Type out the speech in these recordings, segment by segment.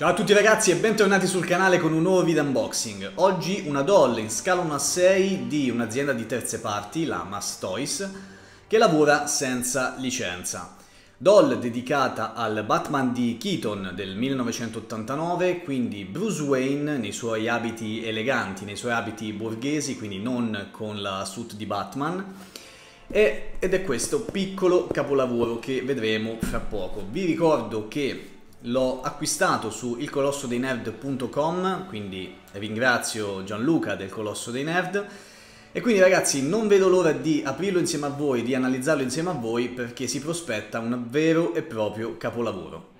Ciao a tutti ragazzi e bentornati sul canale con un nuovo video unboxing. Oggi una doll in scala 1 a 6 di un'azienda di terze parti, la Mastoys, che lavora senza licenza. Doll dedicata al Batman di Keaton del 1989, quindi Bruce Wayne nei suoi abiti eleganti, nei suoi abiti borghesi, quindi non con la suit di Batman, ed è questo piccolo capolavoro che vedremo fra poco. Vi ricordo che L'ho acquistato su ilcolossodeinerd.com, quindi ringrazio Gianluca del Colosso dei Nerd. E quindi ragazzi non vedo l'ora di aprirlo insieme a voi, di analizzarlo insieme a voi perché si prospetta un vero e proprio capolavoro.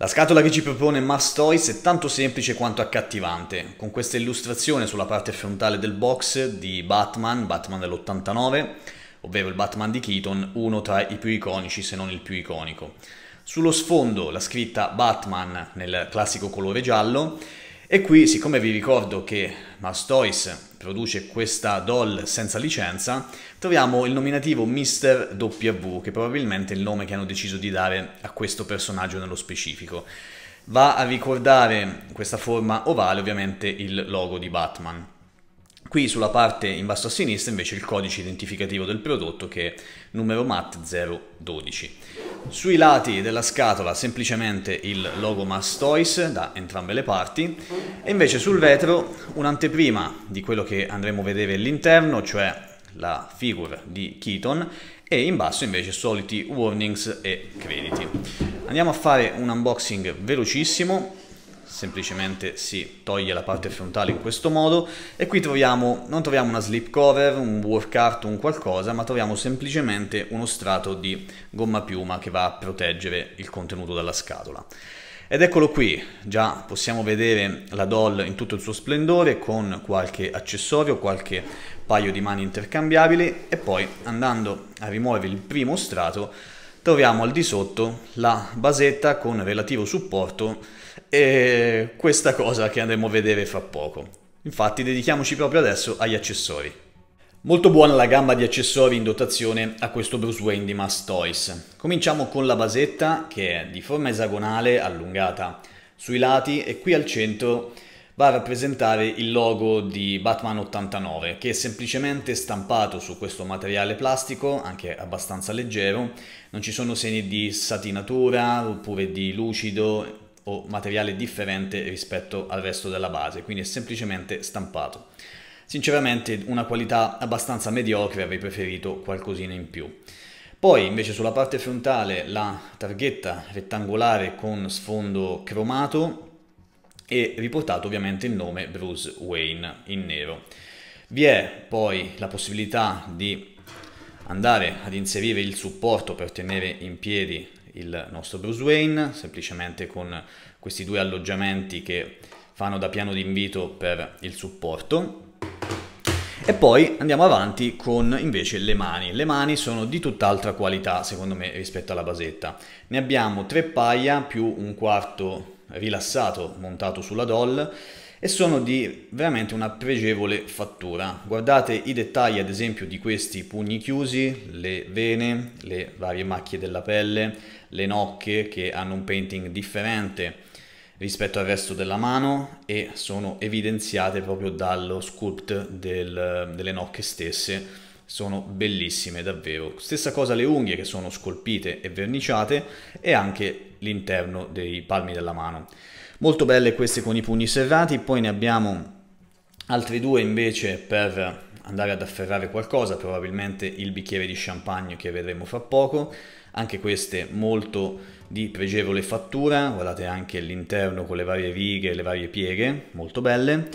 La scatola che ci propone Mastoys è tanto semplice quanto accattivante, con questa illustrazione sulla parte frontale del box di Batman, Batman dell'89, ovvero il Batman di Keaton, uno tra i più iconici se non il più iconico. Sullo sfondo la scritta Batman nel classico colore giallo e qui, siccome vi ricordo che Mastoys produce questa doll senza licenza, troviamo il nominativo Mr. W, che probabilmente è il nome che hanno deciso di dare a questo personaggio nello specifico. Va a ricordare questa forma ovale ovviamente il logo di Batman. Qui sulla parte in basso a sinistra invece il codice identificativo del prodotto che è numero MAT 012. Sui lati della scatola semplicemente il logo Mastoys da entrambe le parti e invece sul vetro un'anteprima di quello che andremo a vedere all'interno, cioè la figure di Keaton e in basso invece soliti warnings e crediti. Andiamo a fare un unboxing velocissimo semplicemente si toglie la parte frontale in questo modo e qui troviamo, non troviamo una slip cover, un work art, un qualcosa, ma troviamo semplicemente uno strato di gomma piuma che va a proteggere il contenuto dalla scatola. Ed eccolo qui, già possiamo vedere la doll in tutto il suo splendore con qualche accessorio, qualche paio di mani intercambiabili e poi andando a rimuovere il primo strato troviamo al di sotto la basetta con relativo supporto e questa cosa che andremo a vedere fra poco. Infatti dedichiamoci proprio adesso agli accessori. Molto buona la gamma di accessori in dotazione a questo Bruce Wayne di Toys. Cominciamo con la basetta che è di forma esagonale allungata sui lati e qui al centro va a rappresentare il logo di Batman 89 che è semplicemente stampato su questo materiale plastico, anche abbastanza leggero, non ci sono segni di satinatura oppure di lucido o materiale differente rispetto al resto della base, quindi è semplicemente stampato. Sinceramente una qualità abbastanza mediocre, avrei preferito qualcosina in più. Poi invece sulla parte frontale la targhetta rettangolare con sfondo cromato e riportato ovviamente il nome Bruce Wayne in nero. Vi è poi la possibilità di andare ad inserire il supporto per tenere in piedi il nostro Bruce Wayne, semplicemente con questi due alloggiamenti che fanno da piano d'invito per il supporto. E poi andiamo avanti con invece le mani. Le mani sono di tutt'altra qualità, secondo me, rispetto alla basetta. Ne abbiamo tre paia più un quarto rilassato montato sulla doll e sono di veramente una pregevole fattura. Guardate i dettagli ad esempio di questi pugni chiusi, le vene, le varie macchie della pelle, le nocche che hanno un painting differente rispetto al resto della mano e sono evidenziate proprio dallo sculpt del, delle nocche stesse sono bellissime davvero stessa cosa le unghie che sono scolpite e verniciate e anche l'interno dei palmi della mano. Molto belle queste con i pugni serrati, poi ne abbiamo altri due invece per andare ad afferrare qualcosa, probabilmente il bicchiere di champagne che vedremo fra poco, anche queste molto di pregevole fattura, guardate anche l'interno con le varie righe, le varie pieghe, molto belle,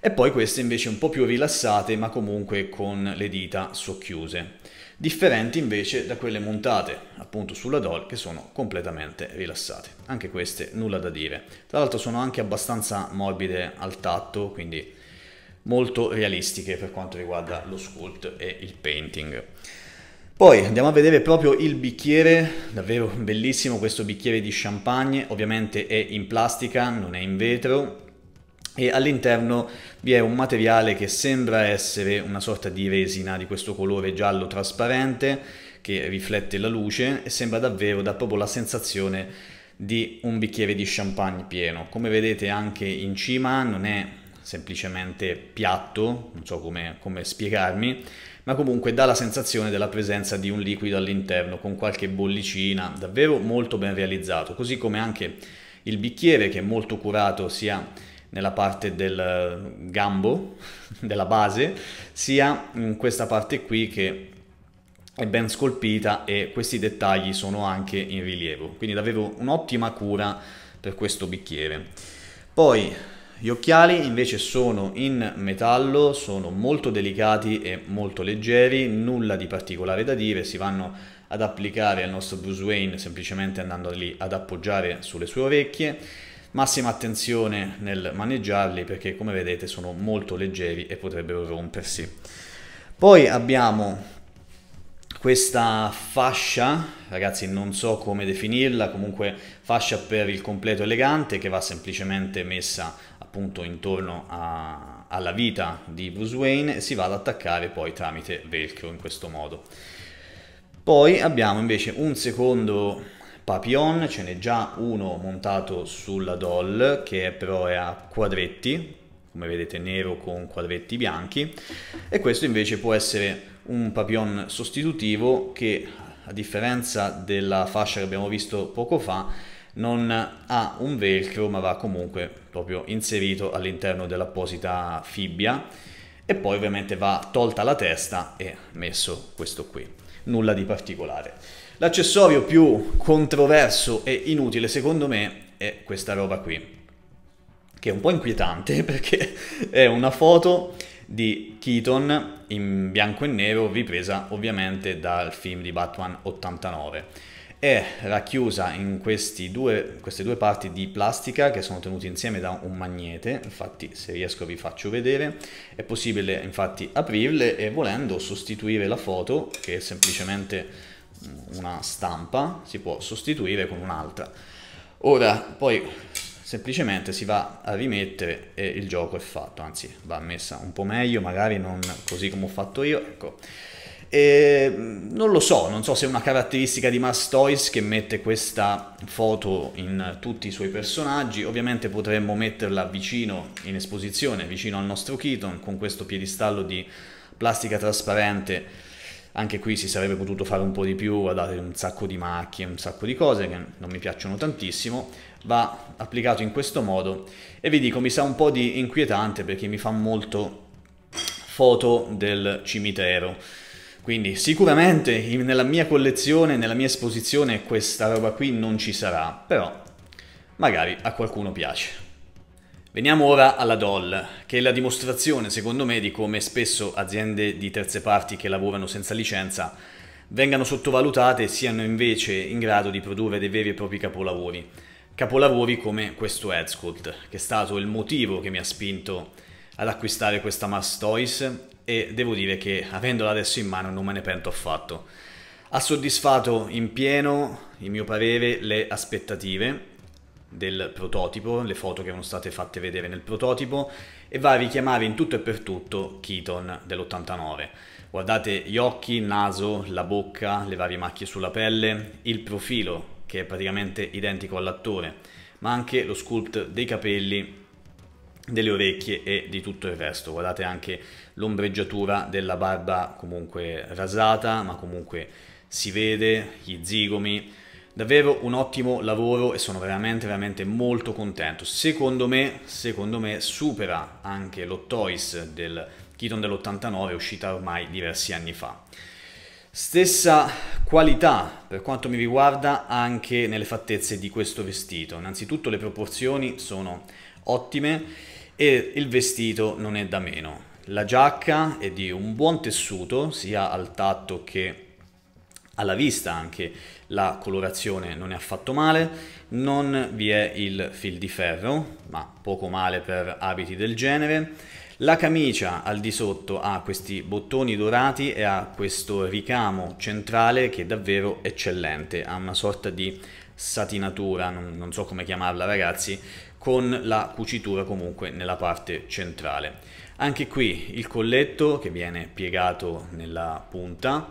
e poi queste invece un po' più rilassate ma comunque con le dita socchiuse differenti invece da quelle montate appunto sulla doll che sono completamente rilassate. Anche queste nulla da dire. Tra l'altro sono anche abbastanza morbide al tatto, quindi molto realistiche per quanto riguarda lo sculpt e il painting. Poi andiamo a vedere proprio il bicchiere, davvero bellissimo questo bicchiere di champagne, ovviamente è in plastica, non è in vetro, e all'interno vi è un materiale che sembra essere una sorta di resina di questo colore giallo trasparente che riflette la luce e sembra davvero, dà proprio la sensazione di un bicchiere di champagne pieno. Come vedete anche in cima non è semplicemente piatto, non so come, come spiegarmi, ma comunque dà la sensazione della presenza di un liquido all'interno con qualche bollicina, davvero molto ben realizzato, così come anche il bicchiere che è molto curato sia nella parte del gambo, della base, sia in mm, questa parte qui che è ben scolpita e questi dettagli sono anche in rilievo. Quindi davvero un'ottima cura per questo bicchiere. Poi gli occhiali invece sono in metallo, sono molto delicati e molto leggeri, nulla di particolare da dire, si vanno ad applicare al nostro Bruce Wayne semplicemente andandoli ad appoggiare sulle sue orecchie massima attenzione nel maneggiarli perché come vedete sono molto leggeri e potrebbero rompersi. Poi abbiamo questa fascia, ragazzi non so come definirla, comunque fascia per il completo elegante che va semplicemente messa appunto intorno a, alla vita di Bruce Wayne e si va ad attaccare poi tramite velcro in questo modo. Poi abbiamo invece un secondo Papillon ce n'è già uno montato sulla doll che però è a quadretti, come vedete nero con quadretti bianchi e questo invece può essere un papillon sostitutivo che a differenza della fascia che abbiamo visto poco fa non ha un velcro ma va comunque proprio inserito all'interno dell'apposita fibbia e poi ovviamente va tolta la testa e messo questo qui nulla di particolare L'accessorio più controverso e inutile secondo me è questa roba qui, che è un po' inquietante perché è una foto di Keaton in bianco e nero ripresa ovviamente dal film di Batman 89 è racchiusa in due, queste due parti di plastica che sono tenute insieme da un magnete, infatti se riesco vi faccio vedere, è possibile infatti aprirle e volendo sostituire la foto che è semplicemente una stampa si può sostituire con un'altra. Ora poi semplicemente si va a rimettere e il gioco è fatto, anzi va messa un po' meglio, magari non così come ho fatto io, ecco. E mm, non lo so, non so se è una caratteristica di Mastoys che mette questa foto in tutti i suoi personaggi, ovviamente potremmo metterla vicino in esposizione, vicino al nostro Keaton, con questo piedistallo di plastica trasparente anche qui si sarebbe potuto fare un po' di più, guardate un sacco di macchie, un sacco di cose che non mi piacciono tantissimo, va applicato in questo modo e vi dico mi sa un po' di inquietante perché mi fa molto foto del cimitero. Quindi sicuramente nella mia collezione, nella mia esposizione questa roba qui non ci sarà, però magari a qualcuno piace. Veniamo ora alla DOL, che è la dimostrazione, secondo me, di come spesso aziende di terze parti che lavorano senza licenza vengano sottovalutate e siano invece in grado di produrre dei veri e propri capolavori. Capolavori come questo Headscult, che è stato il motivo che mi ha spinto ad acquistare questa Toys e devo dire che avendola adesso in mano non me ne pento affatto. Ha soddisfatto in pieno, in mio parere, le aspettative del prototipo, le foto che erano state fatte vedere nel prototipo e va a richiamare in tutto e per tutto Keaton dell'89. Guardate gli occhi, il naso, la bocca, le varie macchie sulla pelle, il profilo che è praticamente identico all'attore, ma anche lo sculpt dei capelli, delle orecchie e di tutto il resto. Guardate anche l'ombreggiatura della barba comunque rasata, ma comunque si vede, gli zigomi, Davvero un ottimo lavoro e sono veramente veramente molto contento. Secondo me, secondo me supera anche l'Ottois del Kiton dell'89 uscita ormai diversi anni fa. Stessa qualità per quanto mi riguarda anche nelle fattezze di questo vestito. Innanzitutto le proporzioni sono ottime e il vestito non è da meno. La giacca è di un buon tessuto sia al tatto che alla vista anche la colorazione non è affatto male, non vi è il fil di ferro, ma poco male per abiti del genere. La camicia al di sotto ha questi bottoni dorati e ha questo ricamo centrale che è davvero eccellente, ha una sorta di satinatura, non, non so come chiamarla ragazzi, con la cucitura comunque nella parte centrale. Anche qui il colletto che viene piegato nella punta,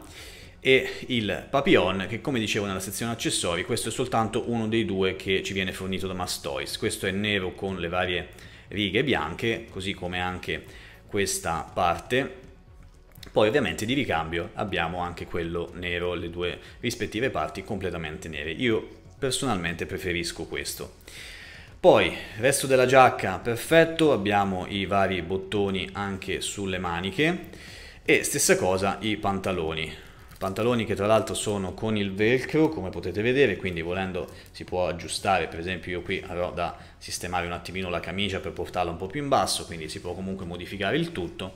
e il Papillon che come dicevo nella sezione accessori questo è soltanto uno dei due che ci viene fornito da Mastoys questo è nero con le varie righe bianche così come anche questa parte poi ovviamente di ricambio abbiamo anche quello nero le due rispettive parti completamente nere io personalmente preferisco questo poi resto della giacca perfetto abbiamo i vari bottoni anche sulle maniche e stessa cosa i pantaloni pantaloni che tra l'altro sono con il velcro come potete vedere quindi volendo si può aggiustare per esempio io qui avrò da sistemare un attimino la camicia per portarla un po' più in basso quindi si può comunque modificare il tutto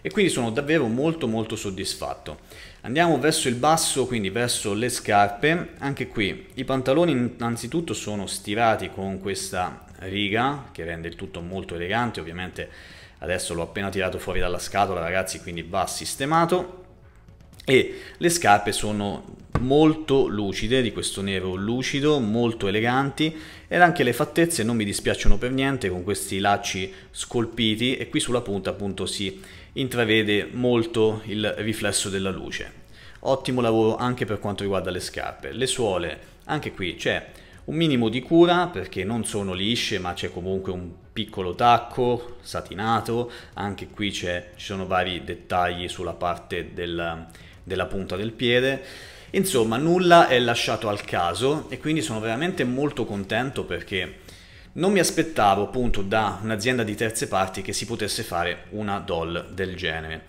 e quindi sono davvero molto molto soddisfatto andiamo verso il basso quindi verso le scarpe anche qui i pantaloni innanzitutto sono stirati con questa riga che rende il tutto molto elegante ovviamente adesso l'ho appena tirato fuori dalla scatola ragazzi quindi va sistemato e le scarpe sono molto lucide, di questo nero lucido, molto eleganti ed anche le fattezze non mi dispiacciono per niente con questi lacci scolpiti e qui sulla punta appunto si intravede molto il riflesso della luce. Ottimo lavoro anche per quanto riguarda le scarpe. Le suole, anche qui c'è un minimo di cura perché non sono lisce ma c'è comunque un piccolo tacco satinato, anche qui ci sono vari dettagli sulla parte del della punta del piede. Insomma, nulla è lasciato al caso e quindi sono veramente molto contento perché non mi aspettavo appunto da un'azienda di terze parti che si potesse fare una doll del genere.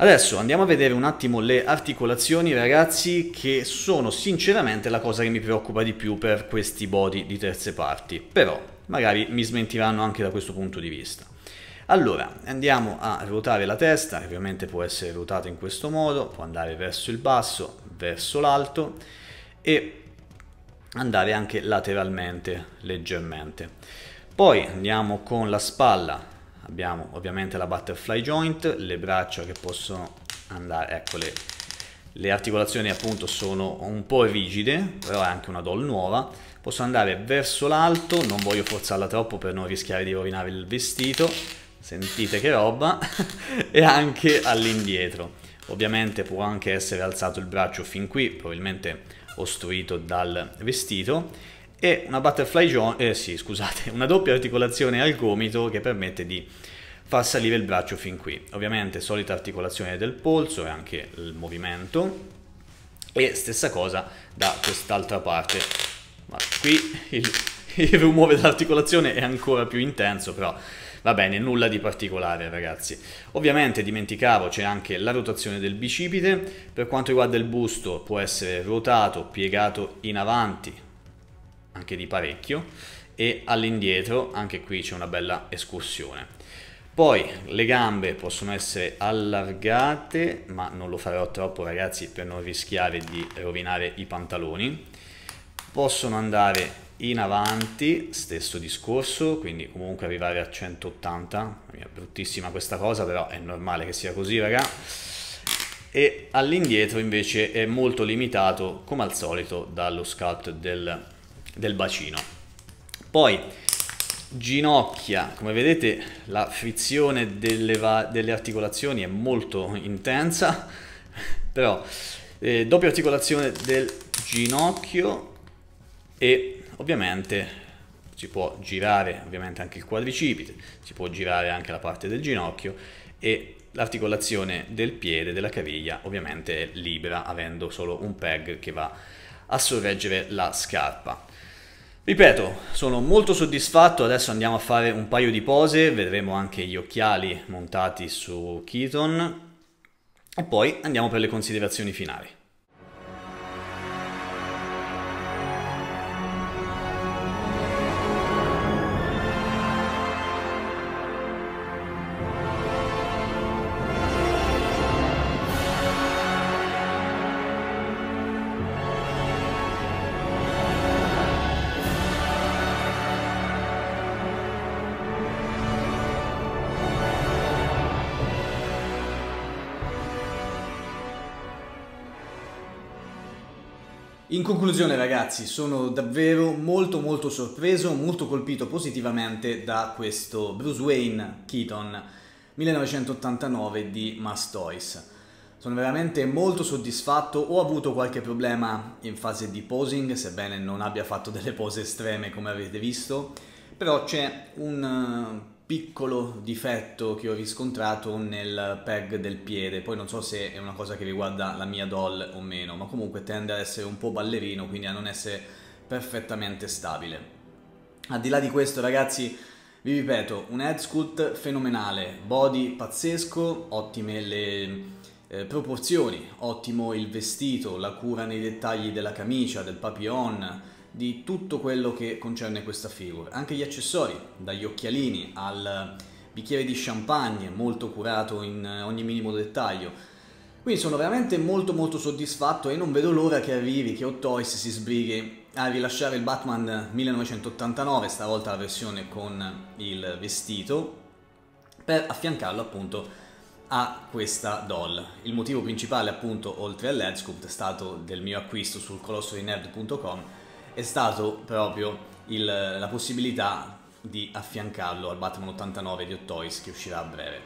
Adesso andiamo a vedere un attimo le articolazioni ragazzi che sono sinceramente la cosa che mi preoccupa di più per questi body di terze parti, però magari mi smentiranno anche da questo punto di vista. Allora, andiamo a ruotare la testa, che ovviamente può essere ruotata in questo modo, può andare verso il basso, verso l'alto e andare anche lateralmente, leggermente. Poi andiamo con la spalla, abbiamo ovviamente la butterfly joint, le braccia che possono andare, eccole, le articolazioni appunto sono un po' rigide, però è anche una doll nuova, posso andare verso l'alto, non voglio forzarla troppo per non rischiare di rovinare il vestito, sentite che roba, e anche all'indietro. Ovviamente può anche essere alzato il braccio fin qui, probabilmente ostruito dal vestito, e una butterfly joint, eh sì, scusate, una doppia articolazione al gomito che permette di far salire il braccio fin qui. Ovviamente solita articolazione del polso e anche il movimento. E stessa cosa da quest'altra parte. Ma qui il, il rumore dell'articolazione è ancora più intenso, però Va bene, nulla di particolare ragazzi. Ovviamente dimenticavo c'è anche la rotazione del bicipite, per quanto riguarda il busto può essere ruotato, piegato in avanti, anche di parecchio, e all'indietro, anche qui c'è una bella escursione. Poi le gambe possono essere allargate, ma non lo farò troppo ragazzi per non rischiare di rovinare i pantaloni. Possono andare in avanti stesso discorso quindi comunque arrivare a 180 è bruttissima questa cosa però è normale che sia così raga e all'indietro invece è molto limitato come al solito dallo sculpt del, del bacino poi ginocchia come vedete la frizione delle, delle articolazioni è molto intensa però eh, doppia articolazione del ginocchio e Ovviamente si può girare ovviamente anche il quadricipite, si può girare anche la parte del ginocchio e l'articolazione del piede, della caviglia, ovviamente è libera avendo solo un peg che va a sorreggere la scarpa. Ripeto, sono molto soddisfatto, adesso andiamo a fare un paio di pose, vedremo anche gli occhiali montati su Keaton e poi andiamo per le considerazioni finali. In conclusione ragazzi, sono davvero molto molto sorpreso, molto colpito positivamente da questo Bruce Wayne Keaton 1989 di Mastoys. Sono veramente molto soddisfatto, ho avuto qualche problema in fase di posing, sebbene non abbia fatto delle pose estreme come avete visto, però c'è un piccolo difetto che ho riscontrato nel peg del piede, poi non so se è una cosa che riguarda la mia doll o meno, ma comunque tende ad essere un po' ballerino, quindi a non essere perfettamente stabile. Al di là di questo ragazzi, vi ripeto, un head sculpt fenomenale, body pazzesco, ottime le eh, proporzioni, ottimo il vestito, la cura nei dettagli della camicia, del papillon, di tutto quello che concerne questa figura. Anche gli accessori, dagli occhialini al bicchiere di champagne, molto curato in eh, ogni minimo dettaglio. Quindi sono veramente molto molto soddisfatto e non vedo l'ora che arrivi, che Hot Toys si sbrighi a rilasciare il Batman 1989, stavolta la versione con il vestito, per affiancarlo appunto a questa doll. Il motivo principale appunto, oltre all'Edscoop, è stato del mio acquisto sul colosso è stato proprio il, la possibilità di affiancarlo al Batman 89 di Hot Toys che uscirà a breve.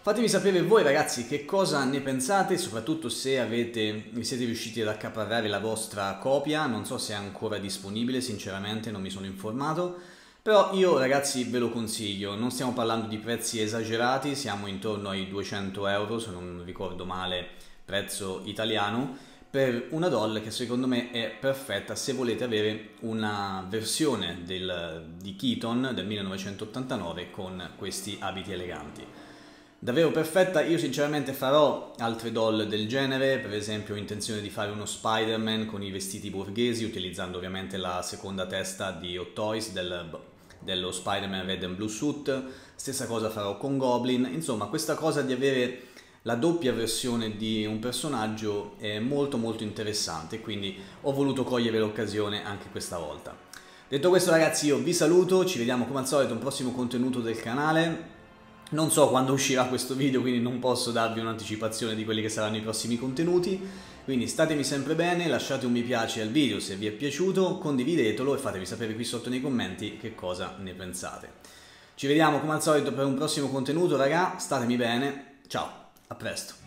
Fatemi sapere voi ragazzi che cosa ne pensate, soprattutto se avete, siete riusciti ad accaparrare la vostra copia, non so se è ancora disponibile, sinceramente non mi sono informato, però io ragazzi ve lo consiglio, non stiamo parlando di prezzi esagerati, siamo intorno ai 200 euro se non ricordo male prezzo italiano, per una doll che secondo me è perfetta se volete avere una versione del, di Keaton del 1989 con questi abiti eleganti. Davvero perfetta, io sinceramente farò altre doll del genere, per esempio ho intenzione di fare uno Spider-Man con i vestiti borghesi, utilizzando ovviamente la seconda testa di Hot Toys del, dello Spider-Man Red and Blue Suit, stessa cosa farò con Goblin, insomma questa cosa di avere la doppia versione di un personaggio è molto molto interessante, quindi ho voluto cogliere l'occasione anche questa volta. Detto questo ragazzi io vi saluto, ci vediamo come al solito un prossimo contenuto del canale, non so quando uscirà questo video, quindi non posso darvi un'anticipazione di quelli che saranno i prossimi contenuti. Quindi statemi sempre bene, lasciate un mi piace al video se vi è piaciuto, condividetelo e fatemi sapere qui sotto nei commenti che cosa ne pensate. Ci vediamo come al solito per un prossimo contenuto, raga, statemi bene, ciao! A presto.